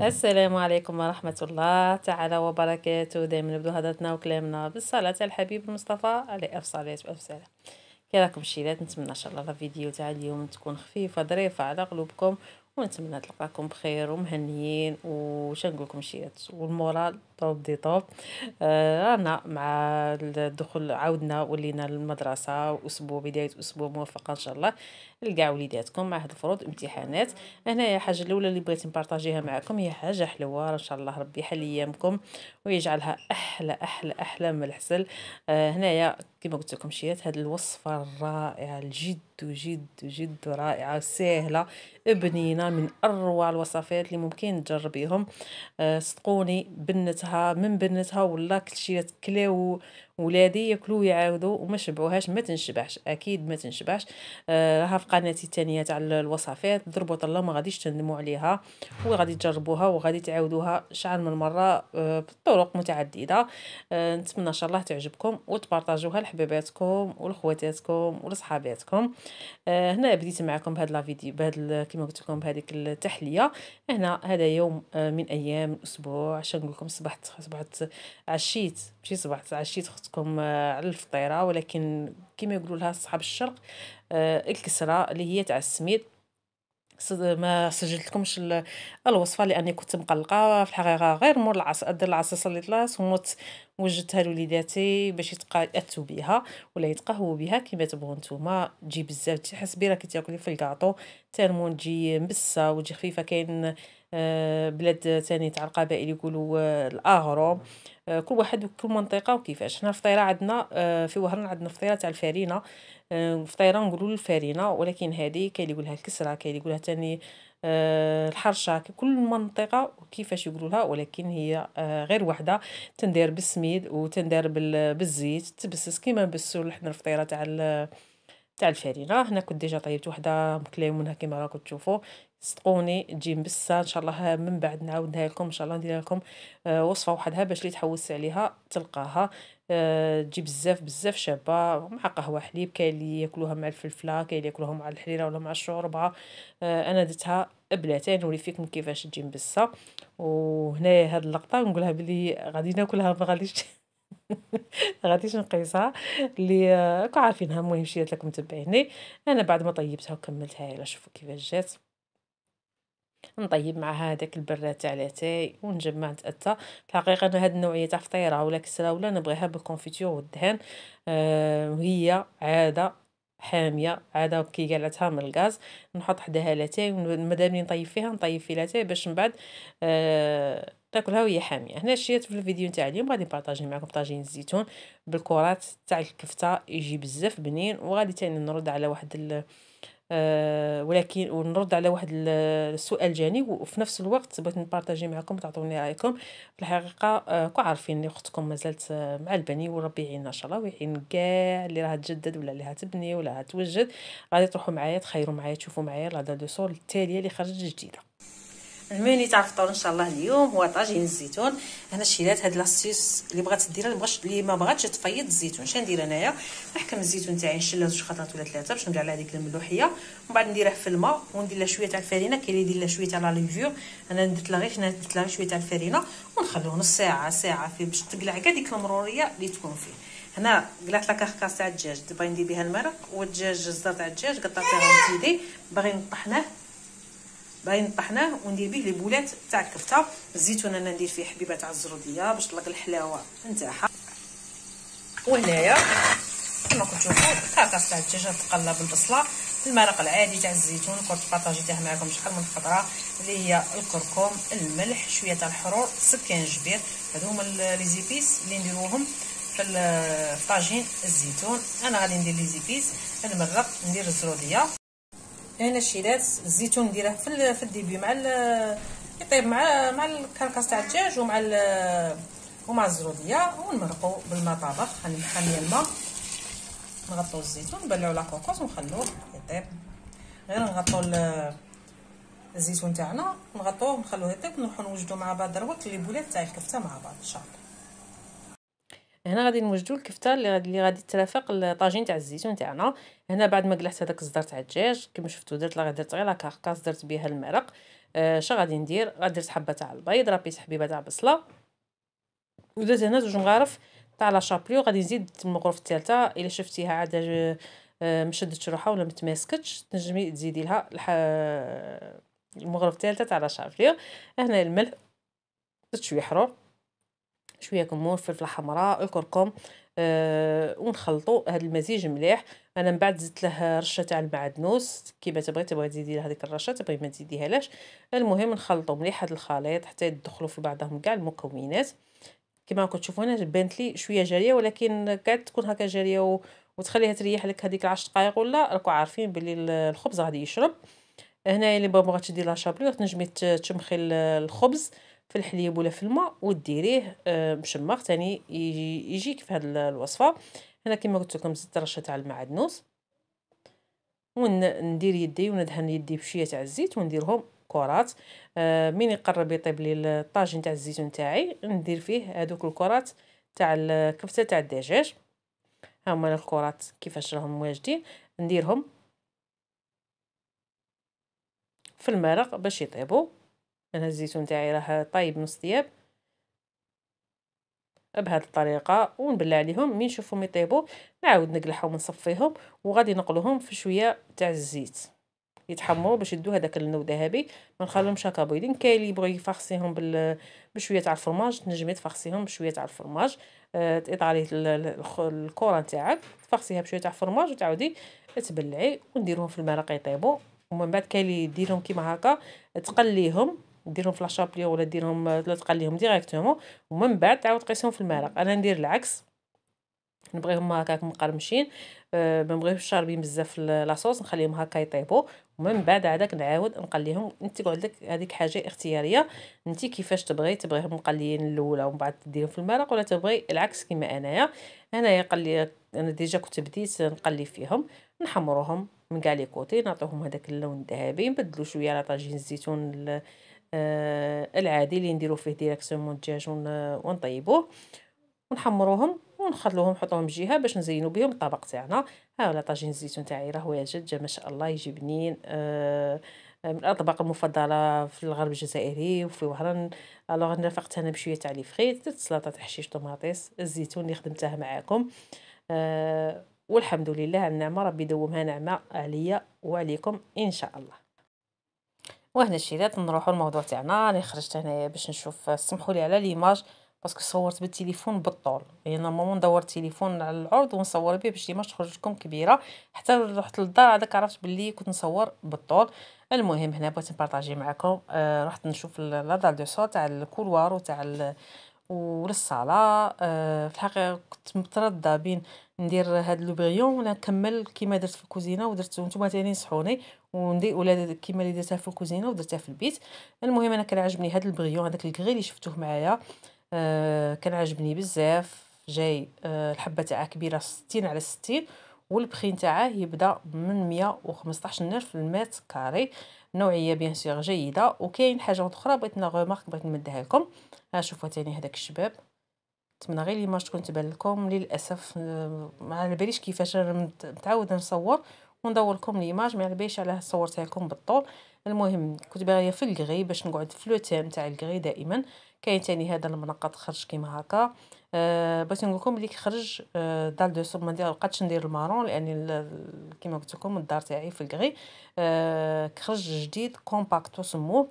السلام عليكم ورحمة الله تعالى وبركاته دايما نبدو هدرتنا وكلامنا بالصلاة على الحبيب المصطفى عليه ألف صلاة وألف سلام كي راكم نتمنى إن شاء الله الفيديو تاع اليوم تكون خفيفة ظريفة على قلوبكم ونتمنى تلقاكم بخير ومهنيين وش نقولكم شيات والمورال طوب دي طوب آه رانا مع الدخول عاودنا ولينا المدرسه واسبوع بدايه اسبوع موفقه ان شاء الله لكاع وليداتكم مع هاد الفروض امتحانات هنايا الحاجه الاولى اللي بغيت نبارطاجيها معكم هي حاجه حلوه ان شاء الله ربي يحل ايامكم ويجعلها احلى احلى احلى من الحسل آه هنايا كما قلت لكم شيات هذه الوصفه الرائعه جد جد جد رائعه سهله بنينه من اروع الوصفات اللي ممكن تجربيهم أه صدقوني بنتها من بنتها ولا كلشي تكلاو ولادي ياكلوا يعاودوا وما شبعوهاش ما تنشبعش اكيد ما تنشبعش راها آه، في قناتي الثانيه تاع الوصفات ضربوا طله ما غاديش تندموا عليها وغادي تجربوها وغادي تعاودوها شحال من مره آه، بطرق متعدده آه، نتمنى ان شاء الله تعجبكم وتبارطاجوها لحبيباتكم ولخواتاتكم ولصحاباتكم هنا بديت معكم بهذا لا فيديو بهذا كما قلت لكم بهذيك التحليه هنا هذا يوم من ايام الاسبوع عشان نقول لكم صبحت صبحت عشيت ماشي صبحت عشيت وقتكم آه، على الفطيره ولكن كما يقولوا لها صحاب الشرق آه، الكسره اللي هي تاع السميد ما سجلت لكمش الوصفه لاني كنت مقلقه في الحقيقه غير مور العصا ادير العصا صليت لها صمت وجدتها لوليداتي باش يتقاتوا بها ولا يتقهوا بها كما تبغوا نتوما تجي بزاف تحس بي راكي تاكلي في الكاطو تالمون تجي مبسه وتجي خفيفه كاين آه، بلاد ثاني تاع القبائل يقولوا آه، الاغرو آه، كل واحد وكل منطقه وكيفاش هنا الفطيره عندنا في وهران عندنا فطيره تاع الفارينه فطيره نقولوا الفارينه ولكن هذه كاين اللي يقولها الكسره كاين اللي يقولها ثاني الحرشه كل منطقه وكيفاش يقولوا لها ولكن هي غير وحده تندير بالسميد وتندير بالزيت تبسس كيما نبسو حنا الفطيره تاع تاع الفارينه هنا كنت ديجا طيبت وحده مكليمونها كيما راكم تشوفوا صدقوني تجي مبسه ان شاء الله من بعد نعاودها لكم ان شاء الله ندير لكم آه، وصفه وحدها باش اللي تحوس عليها تلقاها آه، تجي بزاف بزاف شابه مع قهوه حليب كاين اللي ياكلوها مع الفلفله كاين اللي ياكلوها مع الحريره ولا مع الشوربه آه، انا درتها بلاتين نوري فيكم كيفاش تجي مبسه وهنايا هاد اللقطه نقولها بلي غادي ناكلها ما غاديش غاديش نقيسها اللي راكم عارفينها المهم شي لكم تبعيني انا بعد ما طيبتها وكملتها يلا شوفوا كيفاش جات نطيب معها هذاك البراد تاع لاتاي ونجمع تاتا الحقيقه انا هاد النوعيه تاع فطيره ولا كسره ولا نبغيها بالكونفيتور والدهان آه وهي عاده حاميه عاده كي قالتها من الغاز نحط حداها لاتاي ومادام نطيب فيها نطيب في لاتاي باش من بعد آه تاكلها وهي حاميه هنا شيت في الفيديو تاع اليوم غادي نبارطاجي معكم طاجين الزيتون بالكرات تاع الكفته يجي بزاف بنين وغادي تاني نرد على واحد آه، ولكن ونرد على واحد السؤال جاني وفي نفس الوقت بغيت نبارطاجي معكم تعطوني رايكم في الحقيقه آه، كو عارفين اختكم مازالت آه، مع البني وربي يعيننا ان شاء الله ويعين كاع اللي راه تجدد ولا اللي تبني ولا توجد غادي تروحوا معايا تخيروا معايا تشوفوا معايا لا دو سول التاليه اللي خرجت جديده الميني تاع الفطور ان شاء الله اليوم هو طاجين الزيتون هنا شيلات هاد لاسيس اللي بغات ديرها اللي بغاش اللي ما بغاتش تفيض الزيتون اش ندير انايا نحكم الزيتون تاعي نشله زوج خطرات ولا ثلاثه باش ندير على هذيك الملوحيه ومن بعد نديره في الماء وندير لها شويه تاع الفرينه كاين اللي يدير لها شويه تاع لا ليفور انا درت لها غير هنا درت لها شويه تاع الفرينه ونخليه نص ساعه ساعه فيه باش تقلع كاع ديك المروريه اللي تكون فيه هنا قلعت لا كركاس تاع الدجاج دابا ندير بها المرق والدجاج الزر تاع الدجاج قطعتها وزيدي باغي نطحناه باغي طحناه وندير به لي بولات تاع الكفته الزيتون انا ندير فيه حبيبه تاع الزروديه باش طلق الحلاوه نتاعها وهنايا كما تشوفوا القرقاص تاع الدجاج تقلب البصله المرق العادي تاع الزيتون كنت بارطاجيتيه معكم شحال من خضره اللي هي الكركم الملح شويه تاع الحرور جبير هادو هما لي زيبيس اللي نديروهم في الطاجين الزيتون انا غادي ندير لي زيبيس المرق ندير الزروديه هنا الشيلات الزيتون نديره في في الديبي مع يطيب مع مع الكركاس تاع الدجاج ومع ومع الزروديه ونمرقو بالماء طابخ غنحمي الماء نغطوا الزيتون نبلعو لا كوكوس ونخلوه يطيب غير نغطوا الزيتون تاعنا نغطوه ونخلوه يطيب نروحوا نوجدو مع بعض دروك لي بولات تاع الكفته مع بعض ان شاء الله هنا غادي نوجدوا الكفته اللي غادي اللي غادي ترافق الطاجين تاع الزيتون تاعنا هنا بعد ما قلعت هذاك الزدر تاع الدجاج كما شفتوا درت درت غير لا كاركاس درت بها المرق آه غادي ندير غادي حبه تاع البيض رابي حبيبه تاع بصله ودرت هنا زوج مغارف تاع لا شابليو غادي نزيد المغرف الثالثه الا شفتيها عاد آه،, آه مشدتش روحها ولا متماسكتش تنجمي تزيدي لها آه، المغرف الثالثه تاع لا شابليو هنا الملح شويه حرور شويه كمون فلفله حمراء الكركم أه ونخلطوا هذا المزيج مليح انا من بعد زدت له رشه تاع المعدنوس كيما تبغي تبغي تزيدي له هذيك الرشه تبغي ما تزيديهالاش المهم نخلطوا مليح هذا الخليط حتى يدخلوا في بعضهم كاع المكونات كما راكم تشوفوا هنا بانت لي شويه جاريه ولكن كاع تكون هكا جاريه و... وتخليها تريح لك هذيك 10 دقائق ولا راكم عارفين بلي الخبز غادي يشرب هنايا اللي بغات تدير لا شابلور تنجمي تشمخي الخبز في الحليب ولا في الماء وديريه آه، مشمر ثاني يجي يجيك في هاد الوصفه هنا كما قلت لكم زدت رشه تاع المعدنوس وندير يدي وندهن يدي بشويه تاع الزيت ونديرهم كرات آه، من يقرب يطيب لي الطاجين تاع الزيتون تاعي ندير فيه هذوك الكرات تاع الكفته تاع الدجاج ها هما الكرات كيفاش راهم واجدين نديرهم في المرق باش يطيبوا انا الزيتون تاعي راه طايب نص طياب بهذه الطريقه ونبلع عليهم مين نشوفهم يطيبوا نعاود نقلعهم ونصفيهم وغادي نقلوهم في شويه تاع الزيت يتحمروا باش يدوا هذاك اللون ذهبي ما نخليهمش هكا بيضين كاين اللي يبغي يفخسيهم بال... بشويه تاع الفرماج تنجمي تفخسيهم بشويه تاع الفرماج آه تقطع عليه الكره نتاعك تفخسيها بشويه تاع الفرماج وتعاودي تبلعي ونديروهم في المرق يطيبوا ومن بعد كاين اللي يديرهم كيما هكا تقليهم ديرهم في لاشابلي ولا ديرهم آه، لا تقليهم ديريكتومون ومن بعد تعاود تقيسهم في المرق انا ندير العكس نبغيهم هكاك مقرمشين أه ما نبغيهمش شاربين بزاف لاصوص نخليهم هكا يطيبوا ومن بعد عادك نعاود نقليهم انت لك هذيك حاجه اختياريه انت كيفاش تبغي تبغيهم مقليين الاولى ومن بعد تديهم في المرق ولا تبغي العكس كما انايا انايا قلي انا ديجا كنت بديت نقلي فيهم نحمروهم من كاع لي كوتي نعطيوهم هذاك اللون الذهبي نبدلو شويه على طاجين الزيتون آه، العادي اللي نديرو فيه ديريكتومون الدجاج ونطيبوه ونحمروهم ونخلوهم نحطوهم جهه باش نزينو بهم الطبق تاعنا ها هو طاجين الزيتون تاعي راه واجد جا ما شاء الله يجي بنين آه، من الاطباق المفضله في الغرب الجزائري وفي وهران الوغ نرفقت انا بشويه تاع لي فريت درت سلطه تاع حشيش طوماطيس الزيتون اللي خدمتها معاكم آه، والحمد لله على النعمه ربي يدومها نعمه عليا وعليكم ان شاء الله وهنا الشيلات نروحو للموضوع تاعنا انا خرجت هنايا باش نشوف سمحولي على ليماج باسكو صورت بالتليفون بالطول يعني نورمالمون ندور التليفون على العرض ونصور به باش ليماج تخرج لكم كبيره حتى رحت للدار هذاك عرفت بلي كنت نصور بالطول المهم هنا بغيت نبارطاجي معكم آه رحت نشوف لا دال دو سو تاع الكولوار وتاع والصالة آه في الحقيقه كنت متردده بين ندير هاد لو ولا نكمل كيما درت في الكوزينه ودرت نتوما تاني نصحوني وندير ولا كيما اللي درتها في الكوزينه ودرتها في البيت المهم انا كان عجبني هذا البغيون هذاك الكغي اللي شفتوه معايا آه كان عجبني بزاف جاي آه الحبه تاعه كبيره 60 على 60 والبخي تاعه يبدا من 115 الف المات كاري نوعيه بيان سور جيده وكاين حاجه اخرى بغيت غومارك بغيت نمدها لكم ها شوفوا تاني هذاك الشباب نتمنى غير ليماج تكون تبان لكم للاسف آه، ما على باليش كيفاش متعوده نصور وندور لكم ليماج ما علبيش علاه صورتها لكم بالطول المهم كنت باغيه في الكغي باش نقعد في لو تيم تاع الكغي دائما كاين تاني هذا المنقط خرج كيما هكا أه بغيت نقول لكم اللي خرج أه دال دو سوب ما بقاتش ندير المارون لان كيما قلت لكم الدار تاعي في الكغي أه خرج جديد كومباكتو سموه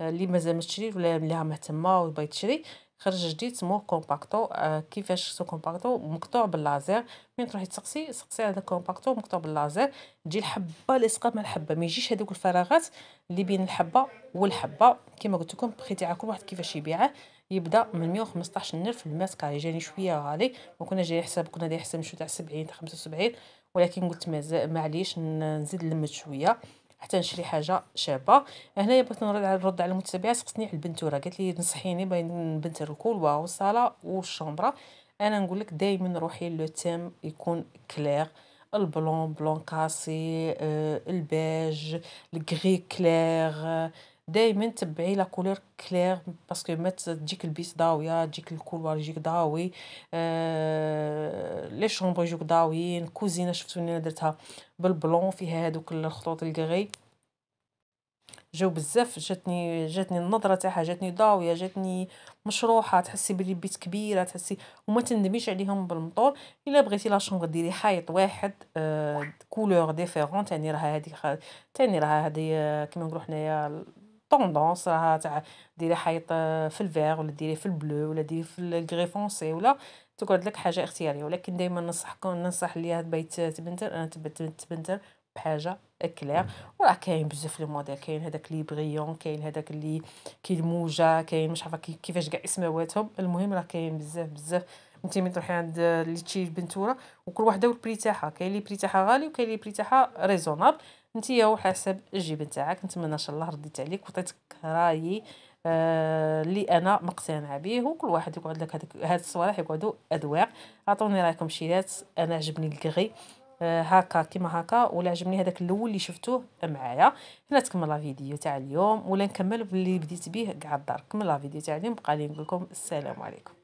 آه، اللي مازال ما تشري ولا لها مهتمه وبغيت تشري خرج جديد سموه كومباكتو آه، كيفاش سو كومباكتو مقطوع باللازير مين تروحي تسقسي سقسي على داك كومباكتو مقطوع باللازير تجي الحبه الاسقاط مع الحبه ما يجيش هذوك الفراغات اللي بين الحبه والحبه كما قلت لكم بخيتي كل واحد كيفاش يبيعه يبدا من 115 نرف الماسك راه جاني شويه غالي وكنا كنا جاي حساب كنا داير حساب شو تاع 70 تاع 75 ولكن قلت معليش نزيد نلمت شويه حتى نشري حاجه شابه هنايا بغيت نرد على المتابعه سقسني على البنتوره قالت لي نصحيني بين بنت الكولوا والصاله والشومبره انا نقول لك دائما روحي لو تيم يكون كلير البلون بلون كاسي آه، البيج الكري كلير دائما تبعي لا كولور كلير باسكو ما تجيك البيس ضاويه تجيك الكولوار يجيك ضاوي آه... لي شومبر يجيك ضاويين الكوزينه شفتوني انا درتها بالبلون فيها هادوك الخطوط الكغي جاو بزاف جاتني جاتني النظره تاعها جاتني ضاويه جاتني مشروحه تحسي بلي بيت كبيره تحسي وما تندميش عليهم بالمطور الا بغيتي لا شومبر ديري حائط واحد آه كولور ديفيرون تاني راها هذه تاني راها هذه آه، كيما نقولوا حنايا طوندونس راه تاع ديري حيط في الفيغ ولا ديري في البلو ولا ديري في الكري فونسي ولا تقعد لك حاجه اختياريه ولكن دائما ننصحكم ننصح ليا بيت تبنتر انا تبنتر بحاجه كلير وراه كاين بزاف لي موديل كاين هذاك لي بريون كاين هذاك اللي كي الموجة كاين مش عارفه كيفاش كاع اسماواتهم المهم راه كاين بزاف بزاف انت من تروحي عند اللي تشي بنتوره وكل وحده والبري تاعها كاين لي بري تاعها غالي وكاين لي بري تاعها ريزونابل نتيا وحسب الجيب نتاعك نتمنى ان شاء الله رديت عليك وعطيتك رايي آه، اللي آه انا مقتنعه به وكل واحد يقعد لك هذاك هاد الصوالح يقعدوا ادواق عطوني رايكم شيلات انا عجبني الكغي آه هكا كيما هكا ولا عجبني هذاك الاول اللي شفتوه معايا هنا تكمل لا فيديو تاع اليوم ولا نكمل باللي بديت به كاع الدار كمل لا فيديو تاع اليوم بقى لي نقول لكم السلام عليكم